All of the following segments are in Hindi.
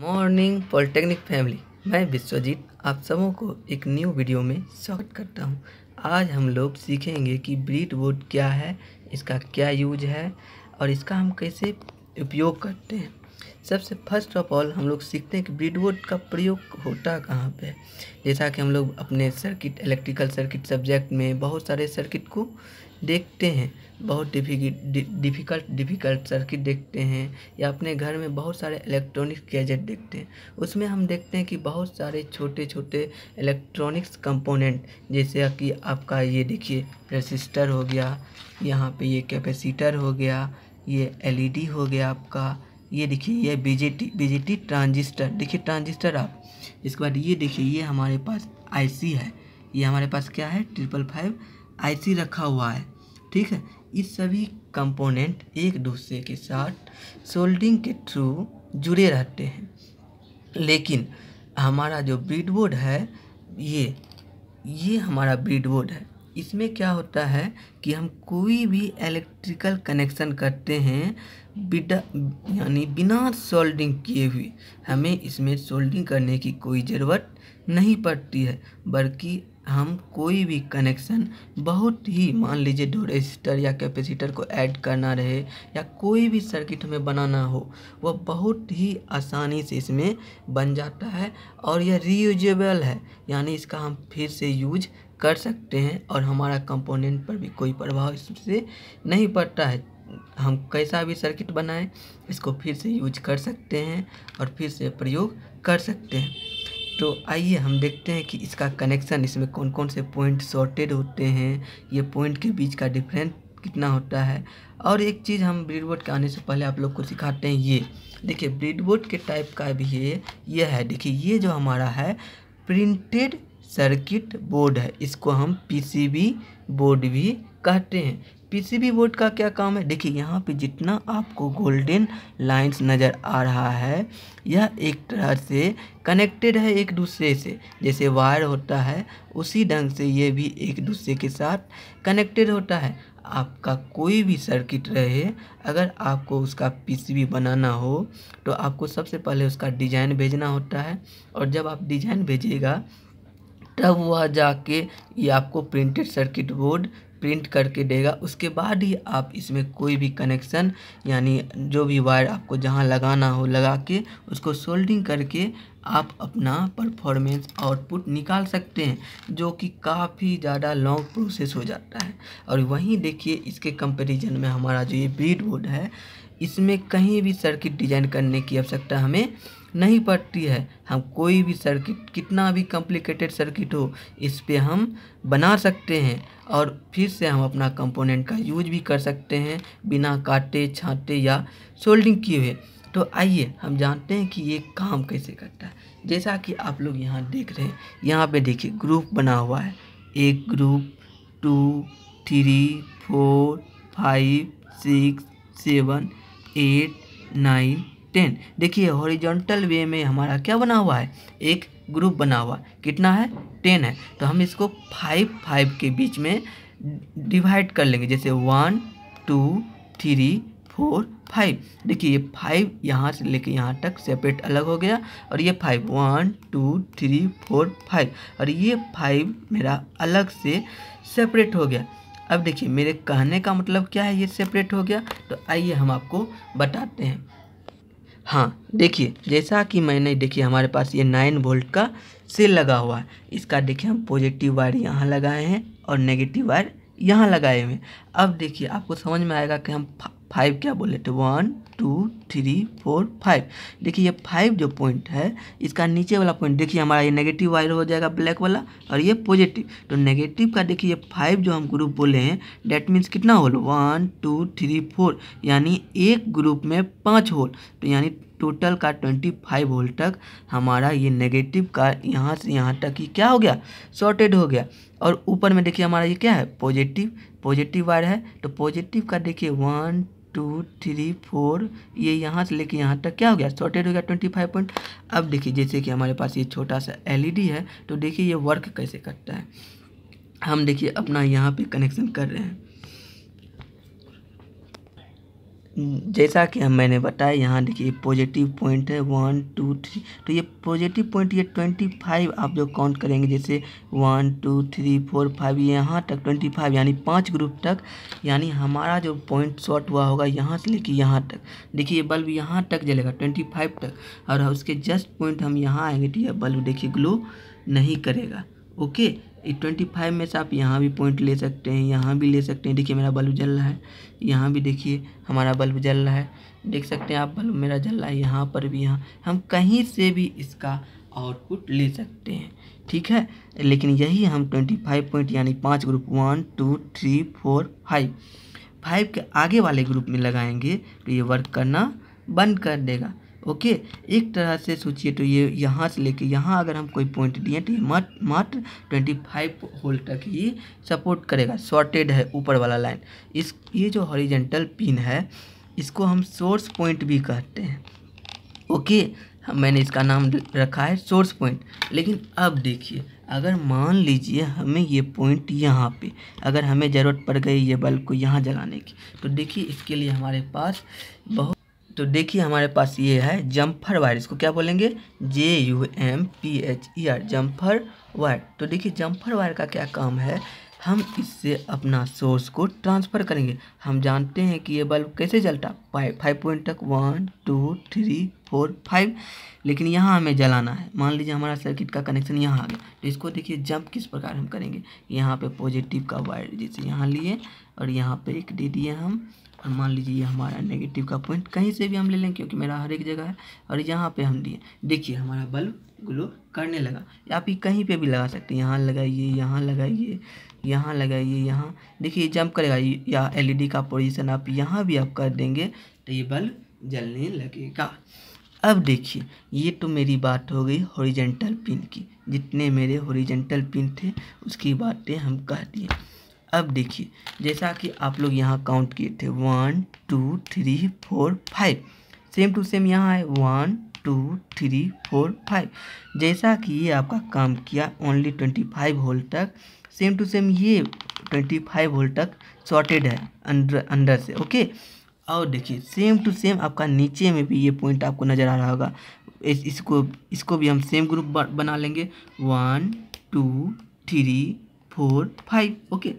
मॉर्निंग पॉलिटेक्निक फैमिली मैं विश्वजीत आप सबों को एक न्यू वीडियो में स्वागत करता हूं। आज हम लोग सीखेंगे कि ब्रीड वोड क्या है इसका क्या यूज है और इसका हम कैसे उपयोग करते हैं सबसे फर्स्ट ऑफ ऑल हम लोग सीखते हैं कि ब्रीडबोर्ड का प्रयोग होता कहाँ पे जैसा कि हम लोग अपने सर्किट इलेक्ट्रिकल सर्किट सब्जेक्ट में बहुत सारे सर्किट को देखते हैं बहुत डिफ़िकल्ट डिफ़िकल्ट सर्किट देखते हैं या अपने घर में बहुत सारे इलेक्ट्रॉनिक्स गैजेट देखते हैं उसमें हम देखते हैं कि बहुत सारे छोटे छोटे इलेक्ट्रॉनिक्स कंपोनेंट जैसे कि आपका ये देखिए रेसिस्टर हो गया यहाँ पे ये कैपेसिटर हो गया ये एलईडी हो गया आपका ये देखिए ये बीजेटी बीजेटी ट्रांजिस्टर देखिए ट्रांजिस्टर आप इसके बाद ये देखिए ये हमारे पास आईसी है ये हमारे पास क्या है ट्रिपल फाइव आई रखा हुआ है ठीक है इस सभी कंपोनेंट एक दूसरे के साथ सोल्डिंग के थ्रू जुड़े रहते हैं लेकिन हमारा जो ब्रिडबोर्ड है ये ये हमारा ब्रिडबोर्ड है इसमें क्या होता है कि हम कोई भी इलेक्ट्रिकल कनेक्शन करते हैं बिटा यानी बिना सोल्डिंग किए हुए हमें इसमें सोल्डिंग करने की कोई ज़रूरत नहीं पड़ती है बल्कि हम कोई भी कनेक्शन बहुत ही मान लीजिए दो या कैपेसिटर को ऐड करना रहे या कोई भी सर्किट हमें बनाना हो वह बहुत ही आसानी से इसमें बन जाता है और यह रीयूजेबल है यानी इसका हम फिर से यूज कर सकते हैं और हमारा कंपोनेंट पर भी कोई प्रभाव इससे नहीं पड़ता है हम कैसा भी सर्किट बनाएं इसको फिर से यूज कर सकते हैं और फिर से प्रयोग कर सकते हैं तो आइए हम देखते हैं कि इसका कनेक्शन इसमें कौन कौन से पॉइंट शॉर्टेड होते हैं ये पॉइंट के बीच का डिफरेंस कितना होता है और एक चीज़ हम ब्रीडबोर्ड के आने से पहले आप लोग को सिखाते हैं ये देखिए ब्रीडबोर्ड के टाइप का भी ये ये है देखिए ये जो हमारा है प्रिंटेड सर्किट बोर्ड है इसको हम पीसीबी बोर्ड भी कहते हैं पीसीबी बोर्ड का क्या काम है देखिए यहाँ पे जितना आपको गोल्डन लाइंस नज़र आ रहा है यह एक तरह से कनेक्टेड है एक दूसरे से जैसे वायर होता है उसी ढंग से ये भी एक दूसरे के साथ कनेक्टेड होता है आपका कोई भी सर्किट रहे अगर आपको उसका पीसीबी बनाना हो तो आपको सबसे पहले उसका डिज़ाइन भेजना होता है और जब आप डिज़ाइन भेजिएगा तब वह जाके ये आपको प्रिंटेड सर्किट बोर्ड प्रिंट करके देगा उसके बाद ही आप इसमें कोई भी कनेक्शन यानी जो भी वायर आपको जहाँ लगाना हो लगा के उसको सोल्डिंग करके आप अपना परफॉर्मेंस आउटपुट निकाल सकते हैं जो कि काफ़ी ज़्यादा लॉन्ग प्रोसेस हो जाता है और वहीं देखिए इसके कंपेरिजन में हमारा जो ये ब्रीड बोर्ड है इसमें कहीं भी सर्किट डिजाइन करने की आवश्यकता हमें नहीं पड़ती है हम कोई भी सर्किट कितना भी कॉम्प्लिकेटेड सर्किट हो इस पर हम बना सकते हैं और फिर से हम अपना कंपोनेंट का यूज भी कर सकते हैं बिना काटे छाँटे या सोल्डिंग किए हुए तो आइए हम जानते हैं कि ये काम कैसे करता है जैसा कि आप लोग यहाँ देख रहे हैं यहाँ पे देखिए ग्रुप बना हुआ है एक group two three four five six seven eight nine ten देखिए हॉरिजॉन्टल वे में हमारा क्या बना हुआ है एक ग्रुप बना हुआ कितना है टेन है तो हम इसको फाइव फाइव के बीच में डिवाइड कर लेंगे जैसे one two three four five देखिए ये फाइव यहाँ से लेके यहाँ तक सेपरेट अलग हो गया और ये five one two three four five और ये फाइव मेरा अलग से सेपरेट हो गया अब देखिए मेरे कहने का मतलब क्या है ये सेपरेट हो गया तो आइए हम आपको बताते हैं हाँ देखिए जैसा कि मैंने देखिए हमारे पास ये नाइन वोल्ट का सेल लगा हुआ है इसका देखिए हम पॉजिटिव वायर यहाँ लगाए हैं और नेगेटिव वायर यहाँ लगाए हुए हैं अब देखिए आपको समझ में आएगा कि हम फाइव क्या बोले थे one two three four five देखिए ये फाइव जो पॉइंट है इसका नीचे वाला पॉइंट देखिए हमारा ये नेगेटिव वायर हो जाएगा ब्लैक वाला और ये पॉजिटिव तो नेगेटिव का देखिए ये फाइव जो हम ग्रुप बोले हैं डैट मीन्स कितना hole one two three four यानी एक ग्रुप में पाँच होल तो यानी टोटल का ट्वेंटी फाइव होल तक हमारा ये नेगेटिव का यहाँ से यहाँ तक ही क्या हो गया शॉर्टेड हो गया और ऊपर में देखिए हमारा ये क्या है पॉजिटिव पॉजिटिव वायर है तो पॉजिटिव का देखिए वन टू थ्री फोर ये यहाँ से लेके यहाँ तक क्या हो गया शॉर्टेड हो गया ट्वेंटी फाइव पॉइंट अब देखिए जैसे कि हमारे पास ये छोटा सा एलईडी e है तो देखिए ये वर्क कैसे करता है हम देखिए अपना यहाँ पे कनेक्शन कर रहे हैं जैसा कि हम मैंने बताया यहाँ देखिए पॉजिटिव पॉइंट है वन टू थ्री तो ये पॉजिटिव पॉइंट ये ट्वेंटी फाइव आप जो काउंट करेंगे जैसे one two three four five यहाँ तक ट्वेंटी फाइव यानी पाँच ग्रुप तक यानी हमारा जो पॉइंट शॉर्ट हुआ होगा यहाँ से लेके यहाँ तक देखिए ये बल्ब यहाँ तक जलेगा ट्वेंटी फाइव तक और उसके जस्ट पॉइंट हम यहाँ आएंगे तो यह बल्ब देखिए ग्लो नहीं करेगा ओके ट्वेंटी फाइव में से आप यहाँ भी पॉइंट ले सकते हैं यहाँ भी ले सकते हैं देखिए मेरा बल्ब जल रहा है यहाँ भी देखिए हमारा बल्ब जल रहा है देख सकते हैं आप बल्ब मेरा जल रहा है यहाँ पर भी यहाँ हम कहीं से भी इसका आउटपुट ले सकते हैं ठीक है लेकिन यही हम ट्वेंटी फाइव पॉइंट यानी पाँच group one two three four five five के आगे वाले ग्रुप में लगाएंगे तो ये वर्क करना बंद कर देगा ओके एक तरह से सोचिए तो ये यहाँ से लेके यहाँ अगर हम कोई पॉइंट दिए तो ये मात्र ट्वेंटी फाइव होल तक ही सपोर्ट करेगा शॉर्टेड है ऊपर वाला लाइन इस ये जो हॉरिजेंटल पिन है इसको हम सोर्स पॉइंट भी कहते हैं ओके हाँ, मैंने इसका नाम रखा है सोर्स पॉइंट लेकिन अब देखिए अगर मान लीजिए हमें ये पॉइंट यहाँ पे अगर हमें ज़रूरत पड़ गई ये बल्ब को यहाँ जलाने की तो देखिए इसके लिए हमारे पास बहुत तो देखिए हमारे पास ये है जम्फर वायर इसको क्या बोलेंगे J U M P H E R jumper wire तो देखिए जम्फर वायर का क्या काम है हम इससे अपना सोर्स को ट्रांसफ़र करेंगे हम जानते हैं कि ये बल्ब कैसे जलता फाइव फाइव पॉइंट तक one two three four five लेकिन यहाँ हमें जलाना है मान लीजिए हमारा सर्किट का कनेक्शन यहाँ आ गया तो इसको देखिए जंप किस प्रकार हम करेंगे यहाँ पे पॉजिटिव का वायर जैसे यहाँ लिए और यहाँ पे एक दे दिए हम और मान लीजिए ये हमारा नेगेटिव का पॉइंट कहीं से भी हम ले लें क्योंकि मेरा हर एक जगह है और यहाँ पे हम लिए देखिए हमारा बल्ब ग्लो करने लगा या फिर कहीं पे भी लगा सकते हैं यहाँ लगाइए यहाँ लगाइए यहाँ लगाइए यहाँ देखिए जंप करेगा या एलईडी का पोजीशन आप यहाँ भी आप कर देंगे तो ये बल्ब जलने लगेगा अब देखिए ये तो मेरी बात हो गई हॉरिजेंटल पिन की जितने मेरे हॉरिजेंटल पिन थे उसकी बातें हम कह दिए अब देखिए जैसा कि आप लोग यहाँ काउंट किए थे one two three four five same to same यहाँ है one two three four five जैसा कि ये आपका काम किया ओनली ट्वेंटी फाइव होल तक सेम टू सेम ये ट्वेंटी फाइव वोल्ट तक शॉर्टेड है अंडर अंडर से ओके और देखिए सेम टू सेम आपका नीचे में भी ये पॉइंट आपको नज़र आ रहा होगा इस, इसको इसको भी हम सेम ग्रुप बना लेंगे one two three four five okay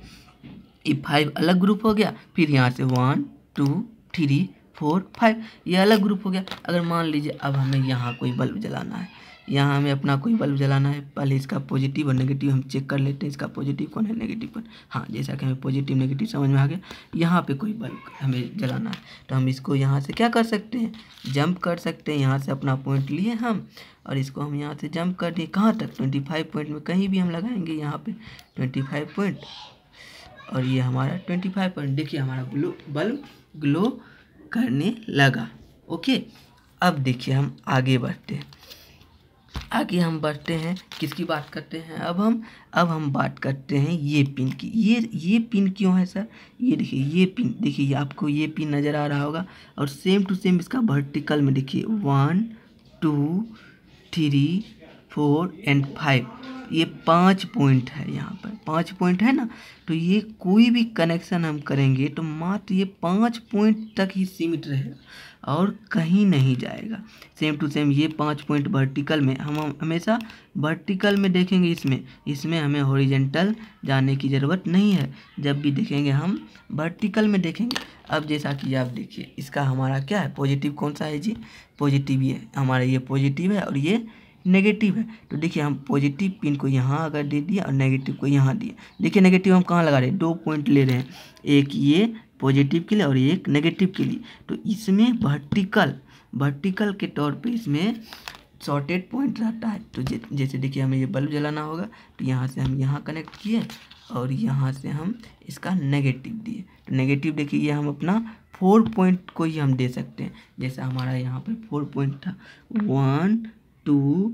ये फाइव अलग ग्रुप हो गया फिर यहाँ से one two three four five ये अलग ग्रुप हो गया अगर मान लीजिए अब हमें यहाँ कोई बल्ब जलाना है यहाँ हमें अपना कोई बल्ब जलाना है पहले इसका पॉजिटिव और नेगेटिव हम चेक कर लेते हैं इसका पॉजिटिव कौन है नेगेटिव कौन हाँ जैसा कि हमें पॉजिटिव नेगेटिव समझ में आ गया यहाँ पे कोई बल्ब हमें जलाना है तो हम इसको यहाँ से क्या कर सकते हैं जंप कर सकते हैं यहाँ से अपना पॉइंट लिए हम और इसको हम यहाँ से जंप कर दिए कहाँ तक ट्वेंटी फाइव पॉइंट में कहीं भी हम लगाएंगे यहाँ पर ट्वेंटी फाइव पॉइंट और ये हमारा ट्वेंटी फाइव पॉइंट देखिए हमारा ग्लो बल्ब ग्लो करने लगा ओके अब देखिए हम आगे बढ़ते हैं आगे हम बढ़ते हैं किसकी बात करते हैं अब हम अब हम बात करते हैं ये पिन की ये ये पिन क्यों है सर ये देखिए ये पिन देखिए आपको ये पिन नज़र आ रहा होगा और सेम टू सेम इसका वर्टिकल में देखिए one two three four and five ये पाँच पॉइंट है यहाँ पर पाँच पॉइंट है ना तो ये कोई भी कनेक्शन हम करेंगे तो मात्र ये पाँच पॉइंट तक ही सीमित रहेगा और कहीं नहीं जाएगा सेम टू सेम ये पाँच पॉइंट वर्टिकल में हम हमेशा वर्टिकल में देखेंगे इसमें इसमें हमें हॉरिजेंटल जाने की ज़रूरत नहीं है जब भी देखेंगे हम वर्टिकल में देखेंगे अब जैसा कि आप देखिए इसका हमारा क्या है पॉजिटिव कौन सा है जी पॉजिटिव ये हमारा ये पॉजिटिव है और ये नेगेटिव है तो देखिए हम पॉजिटिव पिन को यहाँ अगर दे दिया और नेगेटिव को यहाँ दिए देखिए नेगेटिव हम कहाँ लगा रहे हैं दो पॉइंट ले रहे हैं एक ये पॉजिटिव के लिए और एक नेगेटिव के लिए तो इसमें वर्टिकल वर्टिकल के तौर पे इसमें शॉर्टेड पॉइंट रहता है तो जैसे देखिए हमें ये बल्ब जलाना होगा तो यहाँ से हम यहाँ कनेक्ट किए और यहाँ से हम इसका नेगेटिव दिए तो नेगेटिव देखिए ये हम अपना फोर पॉइंट को ही हम दे सकते हैं जैसा हमारा यहाँ पर फोर पॉइंट था वन टू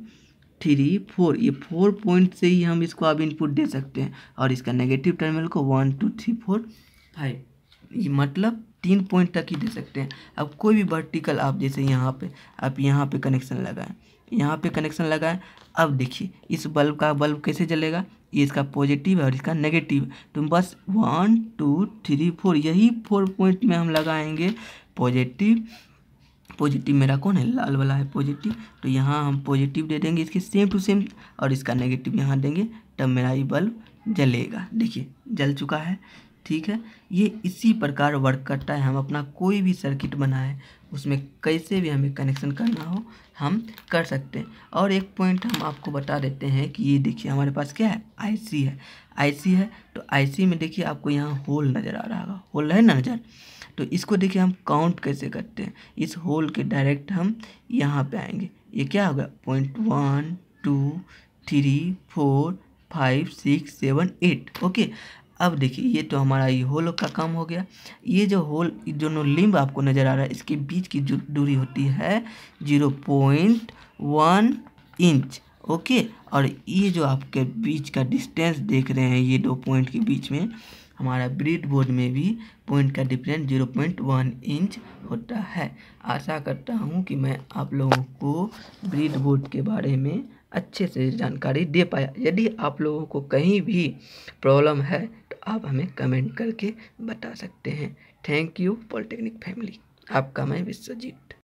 थ्री फोर ये फोर पॉइंट से ही हम इसको अब इनपुट दे सकते हैं और इसका नेगेटिव टर्मिनल को one two three four five ये मतलब तीन पॉइंट तक ही दे सकते हैं अब कोई भी वर्टिकल आप जैसे यहाँ पे आप यहाँ पे कनेक्शन लगाएं यहाँ पे कनेक्शन लगाएं अब देखिए इस बल्ब का बल्ब कैसे जलेगा ये इसका पॉजिटिव है और इसका नेगेटिव तो बस वन टू थ्री फोर यही फोर पॉइंट में हम लगाएंगे पॉजिटिव पॉजिटिव मेरा कौन है लाल वाला है पॉजिटिव तो यहाँ हम पॉजिटिव दे देंगे इसके सेम टू सेम और इसका नेगेटिव यहाँ देंगे तब मेरा ये बल्ब जलेगा देखिए जल चुका है ठीक है ये इसी प्रकार वर्क करता है हम अपना कोई भी सर्किट बनाए उसमें कैसे भी हमें कनेक्शन करना हो हम कर सकते हैं और एक पॉइंट हम आपको बता देते हैं कि ये देखिए हमारे पास क्या है आईसी है आईसी है तो आईसी में देखिए आपको यहाँ होल नज़र आ रहा होगा होल है ना नज़र तो इसको देखिए हम काउंट कैसे करते हैं इस होल के डायरेक्ट हम यहाँ पे आएंगे ये क्या होगा point one two three four five six seven eight okay अब देखिए ये तो हमारा ये होल का काम हो गया ये जो होल दोनों लिम्ब आपको नज़र आ रहा है इसके बीच की जो दूरी होती है zero point one inch okay और ये जो आपके बीच का डिस्टेंस देख रहे हैं ये दो पॉइंट के बीच में हमारा ब्रिड बोर्ड में भी पॉइंट का difference zero point one inch होता है आशा करता हूँ कि मैं आप लोगों को ब्रिड बोर्ड के बारे में अच्छे से जानकारी दे पाया यदि आप लोगों को कहीं भी प्रॉब्लम है तो आप हमें कमेंट करके बता सकते हैं थैंक यू पॉलिटेक्निक फैमिली आपका मैं विश्वजीत